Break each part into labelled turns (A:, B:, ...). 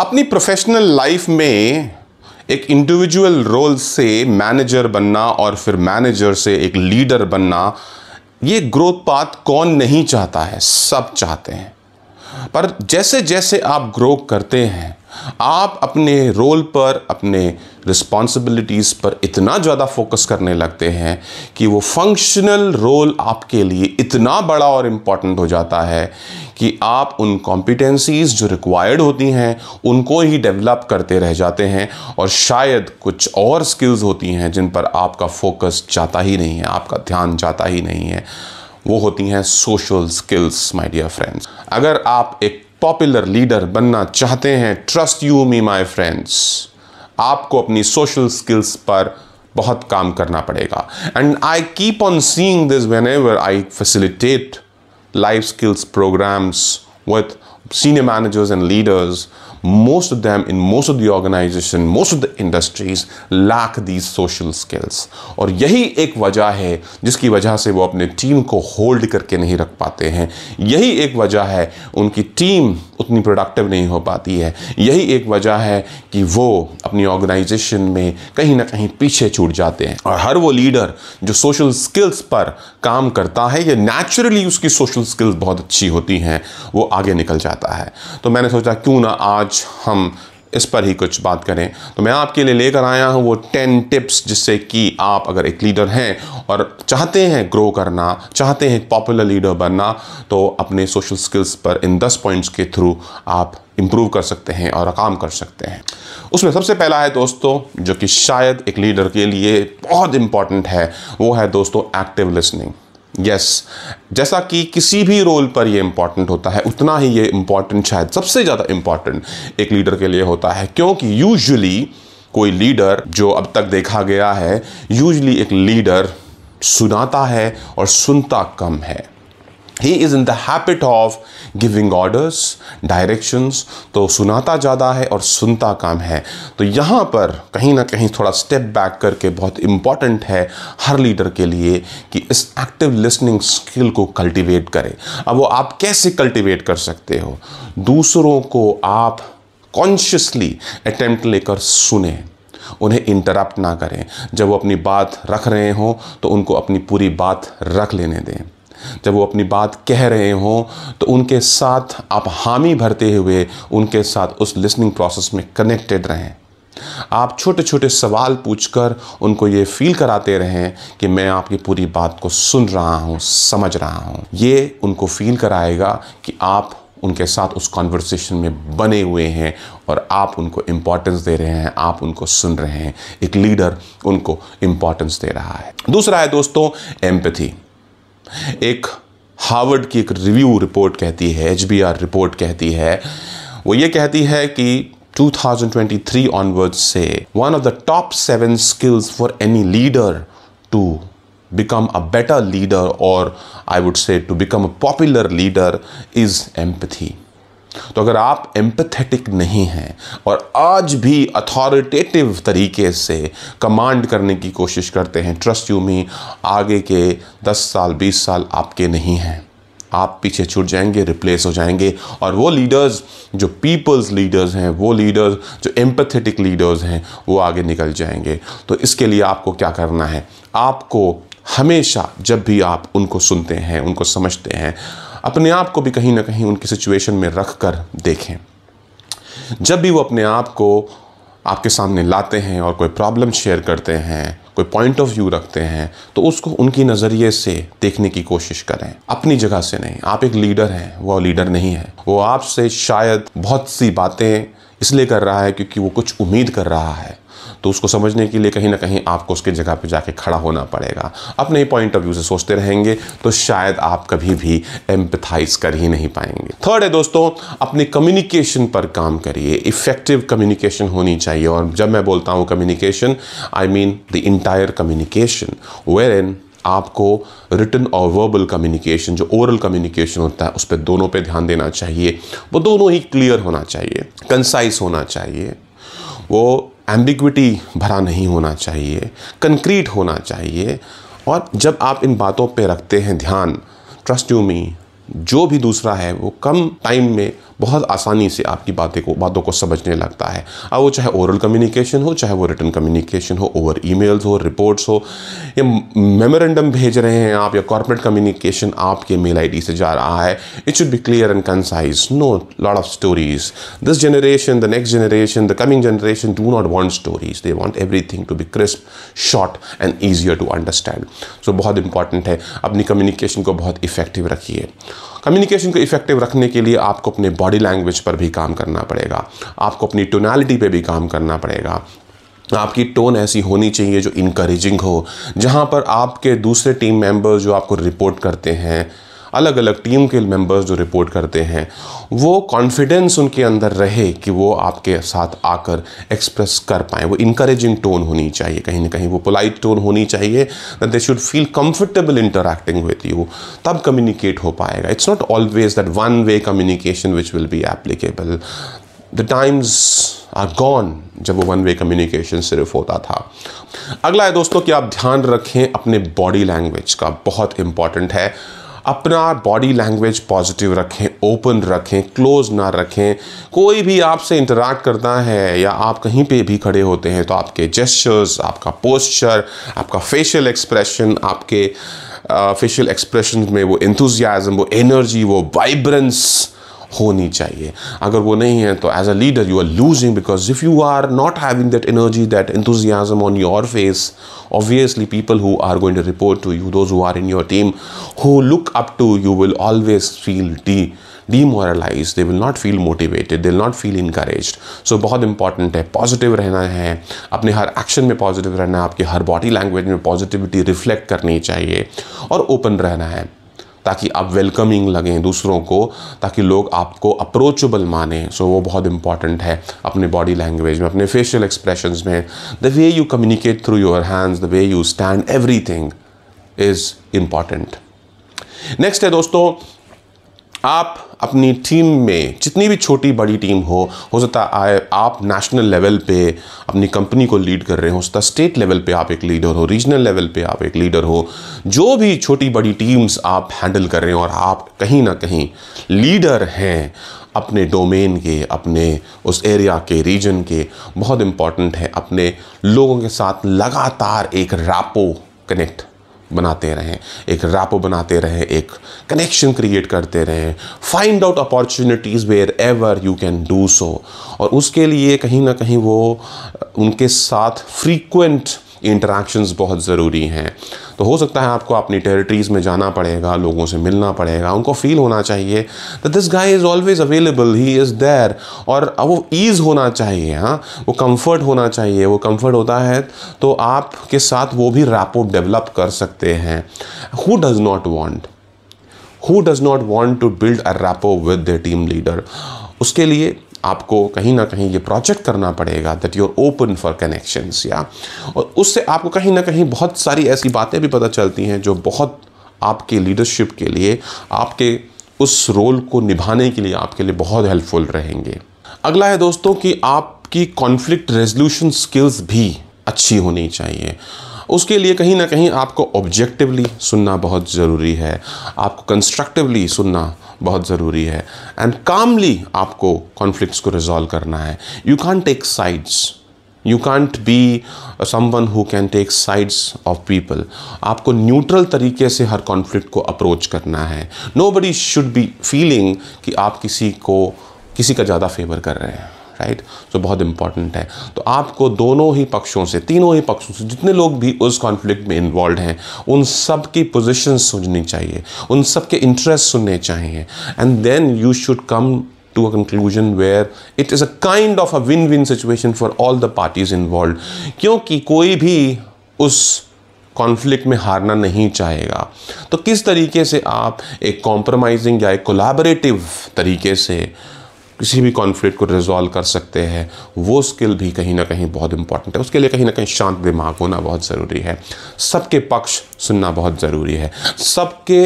A: अपनी professional life में एक इंडिविजुअल रोल से मैनेजर बनना और फिर मैनेजर से एक लीडर बनना ये ग्रोथ पाथ कौन नहीं चाहता है सब चाहते हैं पर जैसे जैसे आप ग्रो करते हैं आप अपने रोल पर अपने रिस्पॉन्सिबिलिटीज़ पर इतना ज़्यादा फोकस करने लगते हैं कि वो फंक्शनल रोल आपके लिए इतना बड़ा और इम्पॉर्टेंट हो जाता है कि आप उन कॉम्पिटेंसीज़ जो रिक्वायर्ड होती हैं उनको ही डेवलप करते रह जाते हैं और शायद कुछ और स्किल्स होती हैं जिन पर आपका फोकस जाता ही नहीं है आपका ध्यान जाता ही नहीं है वो होती हैं social skills my dear friends अगर आप एक पॉपुलर लीडर बनना चाहते हैं trust you me my friends आपको अपनी सोशल स्किल्स पर बहुत काम करना पड़ेगा and I keep on seeing this whenever I facilitate life skills programmes with senior managers and leaders most of them in most of the organization most of the industries lack these social skills aur yahi ek wajah hai jiski wajah se wo apne team ko hold karke nahi rakh pate hain yahi ek wajah hai unki team उतनी productive नहीं हो पाती है यही एक वजह है कि वो अपनी ऑर्गेनाइजेशन में कहीं ना कहीं पीछे छूट जाते हैं और हर वो लीडर जो सोशल स्किल्स पर काम करता है या नेचुरली उसकी सोशल स्किल्स बहुत अच्छी होती हैं वो आगे निकल जाता है तो मैंने सोचा क्यों ना आज हम इस पर ही कुछ बात करें तो मैं आपके लिए लेकर आया हूँ वो टेन टिप्स जिससे कि आप अगर एक लीडर हैं और चाहते हैं ग्रो करना चाहते हैं पॉपुलर लीडर बनना तो अपने सोशल स्किल्स पर इन दस पॉइंट्स के थ्रू आप इम्प्रूव कर सकते हैं और काम कर सकते हैं उसमें सबसे पहला है दोस्तों जो कि शायद एक लीडर के लिए बहुत इम्पॉर्टेंट है वो है दोस्तों एक्टिव लिसनिंग यस yes. जैसा कि किसी भी रोल पर ये इम्पॉर्टेंट होता है उतना ही ये इम्पॉर्टेंट शायद सबसे ज़्यादा इम्पॉर्टेंट एक लीडर के लिए होता है क्योंकि यूजुअली कोई लीडर जो अब तक देखा गया है यूजली एक लीडर सुनाता है और सुनता कम है he is in the habit of giving orders directions तो सुनाता ज़्यादा है और सुनता काम है तो यहाँ पर कहीं ना कहीं थोड़ा स्टेप बैक करके बहुत इम्पॉर्टेंट है हर लीडर के लिए कि इस एक्टिव लिसनिंग स्किल को कल्टिवेट करें अब वो आप कैसे कल्टिवेट कर सकते हो दूसरों को आप कॉन्शियसली अटैम्प्ट लेकर सुने उन्हें इंटरप्ट ना करें जब वो अपनी बात रख रहे हों तो उनको अपनी पूरी बात रख लेने दें जब वो अपनी बात कह रहे हों तो उनके साथ आप हामी भरते हुए उनके साथ उस लिसनिंग प्रोसेस में कनेक्टेड रहें आप छोटे छोटे सवाल पूछकर उनको ये फील कराते रहें कि मैं आपकी पूरी बात को सुन रहा हूँ समझ रहा हूँ ये उनको फील कराएगा कि आप उनके साथ उस कॉन्वर्सेशन में बने हुए हैं और आप उनको इम्पोर्टेंस दे रहे हैं आप उनको सुन रहे हैं एक लीडर उनको इम्पोर्टेंस दे रहा है दूसरा है दोस्तों एम्पथी एक हार्वर्ड की एक रिव्यू रिपोर्ट कहती है एच रिपोर्ट कहती है वो ये कहती है कि 2023 ऑनवर्ड से one of the top seven skills for any leader to become a better leader और I would say to become a popular leader is empathy तो अगर आप एम्पथेटिक नहीं हैं और आज भी अथॉरिटेटिव तरीके से कमांड करने की कोशिश करते हैं ट्रस्ट यू मी आगे के 10 साल 20 साल आपके नहीं हैं आप पीछे छूट जाएंगे रिप्लेस हो जाएंगे और वो लीडर्स जो पीपल्स लीडर्स हैं वो लीडर्स जो एम्पथेटिक लीडर्स हैं वो आगे निकल जाएंगे तो इसके लिए आपको क्या करना है आपको हमेशा जब भी आप उनको सुनते हैं उनको समझते हैं अपने आप को भी कहीं ना कहीं उनकी सिचुएशन में रख कर देखें जब भी वो अपने आप को आपके सामने लाते हैं और कोई प्रॉब्लम शेयर करते हैं कोई पॉइंट ऑफ व्यू रखते हैं तो उसको उनकी नज़रिए से देखने की कोशिश करें अपनी जगह से नहीं आप एक लीडर हैं वो लीडर नहीं है वो आपसे शायद बहुत सी बातें इसलिए कर रहा है क्योंकि वो कुछ उम्मीद कर रहा है तो उसको समझने के लिए कहीं ना कहीं आपको उसके जगह पर जाके खड़ा होना पड़ेगा अपने ही पॉइंट ऑफ व्यू से सोचते रहेंगे तो शायद आप कभी भी एम्पथाइज कर ही नहीं पाएंगे थर्ड है दोस्तों अपने कम्युनिकेशन पर काम करिए इफेक्टिव कम्युनिकेशन होनी चाहिए और जब मैं बोलता हूँ communication I mean the entire communication where in आपको रिटर्न और वर्बल कम्युनिकेशन जो ओरल कम्युनिकेशन होता है उस पर दोनों पे ध्यान देना चाहिए वो दोनों ही क्लियर होना चाहिए कंसाइज होना चाहिए वो एम्बिक्विटी भरा नहीं होना चाहिए कंक्रीट होना चाहिए और जब आप इन बातों पे रखते हैं ध्यान ट्रस्ट यू मी जो भी दूसरा है वो कम टाइम में बहुत आसानी से आपकी बातें को बातों को समझने लगता है अब वो चाहे ओरल कम्युनिकेशन हो चाहे वो रिटर्न कम्युनिकेशन हो ओवर ई हो रिपोर्ट्स हो या मेमोरेंडम भेज रहे हैं आप या कॉर्पोरेट कम्युनिकेशन आपके मेल आई से जा रहा है it should be clear and concise no lot of stories this generation the next generation the coming generation do not want stories they want everything to be crisp short and easier to understand so बहुत important है अपनी communication को बहुत effective रखिए communication को effective रखने के लिए आपको अपने बॉडी बॉडी लैंग्वेज पर भी काम करना पड़ेगा आपको अपनी टोनैलिटी पर भी काम करना पड़ेगा आपकी टोन ऐसी होनी चाहिए जो इनक्रेजिंग हो जहाँ पर आपके दूसरे टीम मेंबर्स जो आपको रिपोर्ट करते हैं अलग अलग टीम के मेंबर्स जो रिपोर्ट करते हैं वो कॉन्फिडेंस उनके अंदर रहे कि वो आपके साथ आकर एक्सप्रेस कर पाएँ वो इंकरेजिंग टोन होनी चाहिए कहीं ना कहीं वो पोलाइट टोन होनी चाहिए they should feel comfortable interacting with you तब कम्युनिकेट हो पाएगा it's not always that one way communication which will be applicable the times are gone जब वो वन वे कम्युनिकेशन सिर्फ होता था अगला है दोस्तों कि आप ध्यान रखें अपने बॉडी लैंग्वेज का बहुत इंपॉर्टेंट है अपना बॉडी लैंग्वेज पॉजिटिव रखें ओपन रखें क्लोज ना रखें कोई भी आपसे इंटरेक्ट करता है या आप कहीं पे भी खड़े होते हैं तो आपके जेस्चर्स आपका पोस्चर आपका फेशियल एक्सप्रेशन आपके फेशियल uh, एक्सप्रेशन में वो इंथुजियाज़म वो एनर्जी वो वाइब्रेंस होनी चाहिए अगर वो नहीं है तो as a leader you are losing because if you are not having that energy that enthusiasm on your face obviously people who are going to report to you those who are in your team who look up to you will always feel d demoralize they will not feel motivated they will not feel encourage so बहुत important है positive रहना है अपने हर action में positive रहना है आपकी हर बॉडी लैंग्वेज में पॉजिटिविटी रिफ्लेक्ट करनी चाहिए और ओपन रहना है ताकि आप वेलकमिंग लगें दूसरों को ताकि लोग आपको अप्रोचेबल माने सो वो बहुत इंपॉर्टेंट है अपने बॉडी लैंग्वेज में अपने फेशियल एक्सप्रेशन में the way you communicate through your hands the way you stand every thing is important next है दोस्तों आप अपनी टीम में जितनी भी छोटी बड़ी टीम हो हो सकता है आप नेशनल लेवल पे अपनी कंपनी को लीड कर रहे हो सकता है स्टेट लेवल पे आप एक लीडर हो रीजनल लेवल पे आप एक लीडर हो जो भी छोटी बड़ी टीम्स आप हैंडल कर रहे हो और आप कहीं ना कहीं लीडर हैं अपने डोमेन के अपने उस एरिया के रीजन के बहुत इम्पॉर्टेंट है अपने लोगों के साथ लगातार एक रैपो कनेक्ट बनाते रहें एक रैपो बनाते रहें एक कनेक्शन क्रिएट करते रहें find out opportunities wherever you can do so और उसके लिए कहीं ना कहीं वो उनके साथ फ्रीक्वेंट इंटरेक्शंस बहुत ज़रूरी हैं तो हो सकता है आपको अपनी टेरिटरीज़ में जाना पड़ेगा लोगों से मिलना पड़ेगा उनको फील होना चाहिए this guy is always available he is there और वो ईज़ होना चाहिए हाँ वो कम्फर्ट होना चाहिए वो कम्फर्ट होता है तो आपके साथ वो भी रैपो डेवलप कर सकते हैं who does not want who does not want to build a rapport with the team leader उसके लिए आपको कहीं ना कहीं ये प्रोजेक्ट करना पड़ेगा that you are open for connections या और उससे आपको कहीं ना कहीं बहुत सारी ऐसी बातें भी पता चलती हैं जो बहुत आपके लीडरशिप के लिए आपके उस रोल को निभाने के लिए आपके लिए बहुत हेल्पफुल रहेंगे अगला है दोस्तों कि आपकी कॉन्फ्लिक्ट रेजोल्यूशन स्किल्स भी अच्छी होनी चाहिए उसके लिए कहीं ना कहीं आपको ऑब्जेक्टिवली सुनना बहुत ज़रूरी है आपको कंस्ट्रक्टिवली सुनना बहुत ज़रूरी है एंड कामली आपको कॉन्फ्लिक्ट्स को रिजॉल्व करना है you can't take sides you can't be someone who can take sides of people आपको न्यूट्रल तरीके से हर कॉन्फ्लिक्ट को अप्रोच करना है nobody should be feeling कि आप किसी को किसी का ज़्यादा फेवर कर रहे हैं राइट सो बहुत इंपॉर्टेंट है तो आपको दोनों ही पक्षों से तीनों ही पक्षों से जितने लोग भी उस कॉन्फ्लिक्ट में इन्वॉल्व हैं उन सब की पोजिशन सुननी चाहिए उन सब के इंटरेस्ट सुनने चाहिए and then you should come to a conclusion where it is a kind of a win win situation for all the parties involve क्योंकि कोई भी उस कॉन्फ्लिक्ट में हारना नहीं चाहेगा तो किस तरीके से आप एक कॉम्प्रोमाइजिंग या एक कोलाबरेटिव तरीके से किसी भी कॉन्फ्लिक्ट को रिजॉल्व कर सकते हैं वो स्किल भी कहीं ना कहीं बहुत इंपॉर्टेंट है उसके लिए कहीं ना कहीं शांत दिमाग होना बहुत ज़रूरी है सबके पक्ष सुनना बहुत ज़रूरी है सबके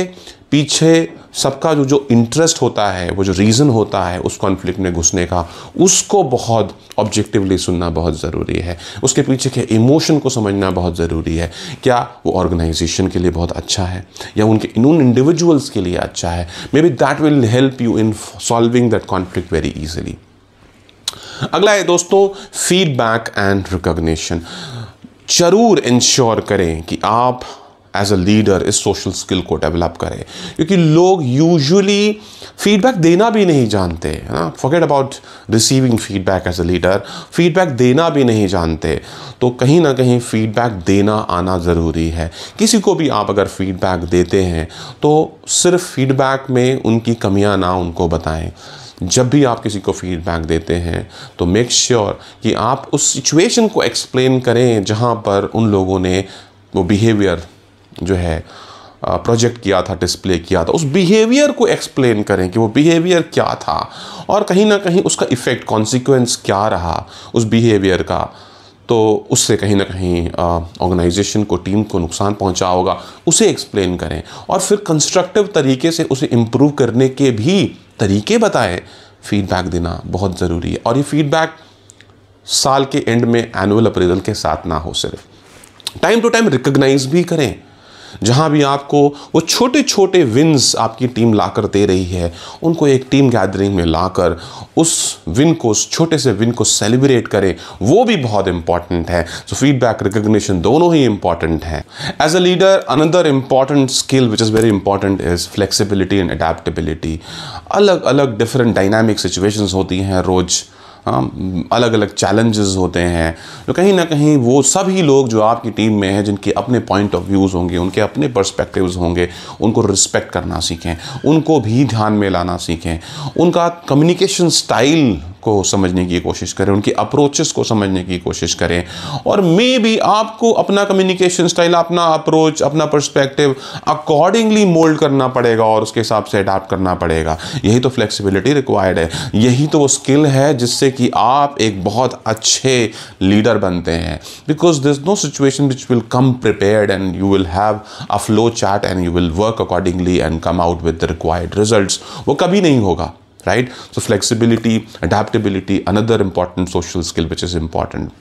A: पीछे सबका जो जो इंटरेस्ट होता है वो जो रीज़न होता है उस कॉन्फ्लिक्ट में घुसने का उसको बहुत ऑब्जेक्टिवली सुनना बहुत ज़रूरी है उसके पीछे के इमोशन को समझना बहुत ज़रूरी है क्या वो ऑर्गेनाइजेशन के लिए बहुत अच्छा है या उनके उन इंडिविजुअल्स के लिए अच्छा है maybe that will help you in solving that conflict very easily अगला है दोस्तों फीडबैक एंड रिकॉग्निशन जरूर इंश्योर करें कि आप एज अ लीडर इस सोशल स्किल को डेवलप करें क्योंकि लोग यूजुअली फीडबैक देना भी नहीं जानते है ना forget about receiving feedback as a leader feedback देना भी नहीं जानते तो कहीं ना कहीं फीडबैक देना आना ज़रूरी है किसी को भी आप अगर फीडबैक देते हैं तो सिर्फ फीडबैक में उनकी कमियां ना उनको बताएं जब भी आप किसी को फीडबैक देते हैं तो मेक श्योर sure कि आप उस सिचुएशन को एक्सप्लेन करें जहाँ पर उन लोगों ने वो बिहेवियर जो है प्रोजेक्ट किया था डिस्प्ले किया था उस बिहेवियर को एक्सप्लेन करें कि वो बिहेवियर क्या था और कहीं ना कहीं उसका इफ़ेक्ट कॉन्सिक्वेंस क्या रहा उस बिहेवियर का तो उससे कहीं ना कहीं ऑर्गेनाइजेशन को टीम को नुकसान पहुंचा होगा उसे एक्सप्लेन करें और फिर कंस्ट्रक्टिव तरीके से उसे इम्प्रूव करने के भी तरीके बताएं फीडबैक देना बहुत ज़रूरी है और ये फीडबैक साल के एंड में एनुअल अप्रेजल के साथ ना हो सिर्फ टाइम टू टाइम रिकग्नाइज भी करें जहां भी आपको वो छोटे छोटे विन्स आपकी टीम लाकर दे रही है उनको एक टीम गैदरिंग में लाकर उस विन को उस छोटे से विन को सेलिब्रेट करें वो भी बहुत इंपॉर्टेंट है सो फीडबैक रिकोगशन दोनों ही इंपॉर्टेंट हैं as a leader another important skill which is very important is flexibility and adaptability अलग अलग डिफरेंट डायनामिक सिचुएशंस होती हैं रोज़ हाँ अलग अलग चैलेंजेस होते हैं तो कहीं ना कहीं वो सभी लोग जो आपकी टीम में हैं जिनके अपने पॉइंट ऑफ व्यूज़ होंगे उनके अपने पर्सपेक्टिव्स होंगे उनको रिस्पेक्ट करना सीखें उनको भी ध्यान में लाना सीखें उनका कम्युनिकेशन स्टाइल को समझने की कोशिश करें उनकी अप्रोचेस को समझने की कोशिश करें और मे भी आपको अपना कम्युनिकेशन स्टाइल अपना अप्रोच अपना पर्सपेक्टिव अकॉर्डिंगली मोल्ड करना पड़ेगा और उसके हिसाब से अडाप्ट करना पड़ेगा यही तो फ्लेक्सिबिलिटी रिक्वायर्ड है यही तो वो स्किल है जिससे कि आप एक बहुत अच्छे लीडर बनते हैं because this no situation which will come prepared and you will have a flow chart and you will work accordingly and come out with the required result वो कभी नहीं होगा right so flexibility adaptability another important social skill which is important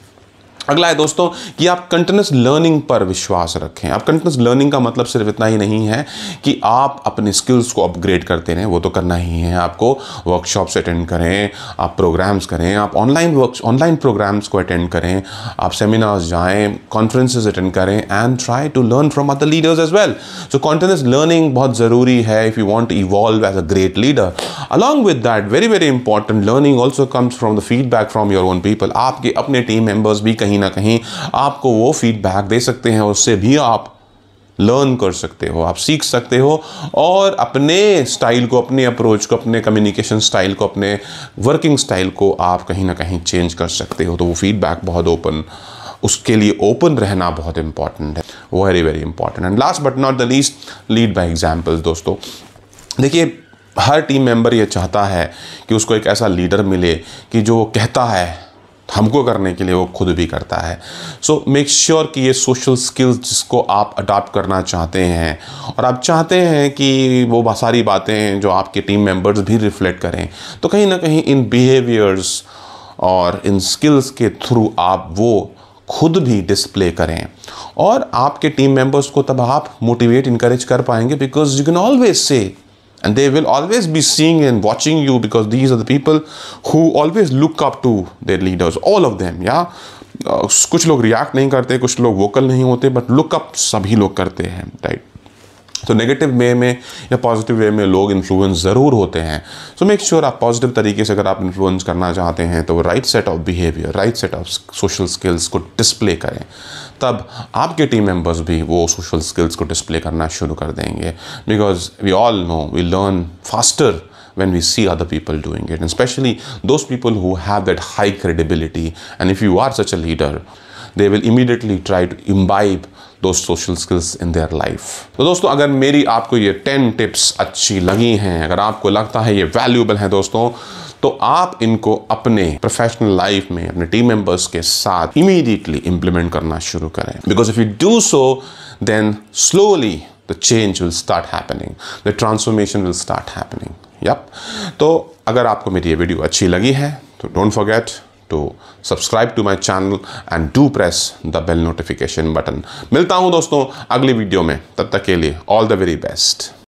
A: अगला है दोस्तों कि आप continuous learning पर विश्वास रखें आप कंटिन्यूस लर्निंग का मतलब सिर्फ इतना ही नहीं है कि आप अपने स्किल्स को अपग्रेड करते रहें वो तो करना ही है आपको वर्कशॉप्स अटेंड करें आप प्रोग्राम्स करें आप ऑनलाइन वर्क ऑनलाइन प्रोग्राम्स को अटेंड करें आप सेमिनार्स जाएं कॉन्फ्रेंसेज अटेंड करें and try to learn from other leaders as well so continuous learning बहुत ज़रूरी है if you want evolve as a great leader along with that very very important learning also comes from the feedback from your own people आपके अपने team members भी कहीं ना कहीं आपको वो फीडबैक दे सकते हैं उससे भी आप लर्न कर सकते हो आप सीख सकते हो और अपने स्टाइल को अपने अप्रोच को अपने कम्युनिकेशन स्टाइल को अपने वर्किंग स्टाइल को आप कहीं ना कहीं चेंज कर सकते हो तो वो फीडबैक बहुत ओपन उसके लिए ओपन रहना बहुत इंपॉर्टेंट है very very important and last but not the least lead by example दोस्तों देखिए हर टीम मेंबर ये चाहता है कि उसको एक ऐसा लीडर मिले कि जो कहता है हमको करने के लिए वो खुद भी करता है सो मेक श्योर कि ये सोशल स्किल्स जिसको आप अडाप्ट करना चाहते हैं और आप चाहते हैं कि वो सारी बातें जो आपके टीम मेंबर्स भी रिफ्लेक्ट करें तो कहीं ना कहीं इन बिहेवियर्स और इन स्किल्स के थ्रू आप वो खुद भी डिस्प्ले करें और आपके टीम मेंबर्स को तब आप मोटिवेट इनक्रेज कर पाएंगे because you can always say and they will always be seeing and watching you because these are the people who always look up to their leaders all of them yeah uh, log react nahi karte kuch log vocal nahi hote but look up sabhi log karte hain right तो negative way में या positive way में लोग influence ज़रूर होते हैं so make sure आप positive तरीके से अगर आप इन्फ्लुएंस करना चाहते हैं तो right set of behaviour right set of social skills को डिस्प्ले करें तब आपके टीम मेंबर्स भी वो सोशल स्किल्स को डिस्प्ले करना शुरू कर देंगे because we all know we learn faster when we see other people doing it and especially those people who have that high credibility and if you are such a leader they will immediately try to imbibe those social skills in their life तो दोस्तों अगर मेरी आपको ये 10 tips अच्छी लगी हैं अगर आपको लगता है ये वैल्यूबल हैं दोस्तों तो आप इनको अपने प्रोफेशनल लाइफ में अपने टीम मेंबर्स के साथ इमीडिएटली इंप्लीमेंट करना शुरू करें because if you do so then slowly the change will start happening the transformation will start happening yup तो अगर आपको मेरी ये वीडियो अच्छी लगी है तो don't forget to subscribe to my channel and do press the bell notification button मिलता हूँ दोस्तों अगली वीडियो में तब तक के लिए ऑल द वेरी बेस्ट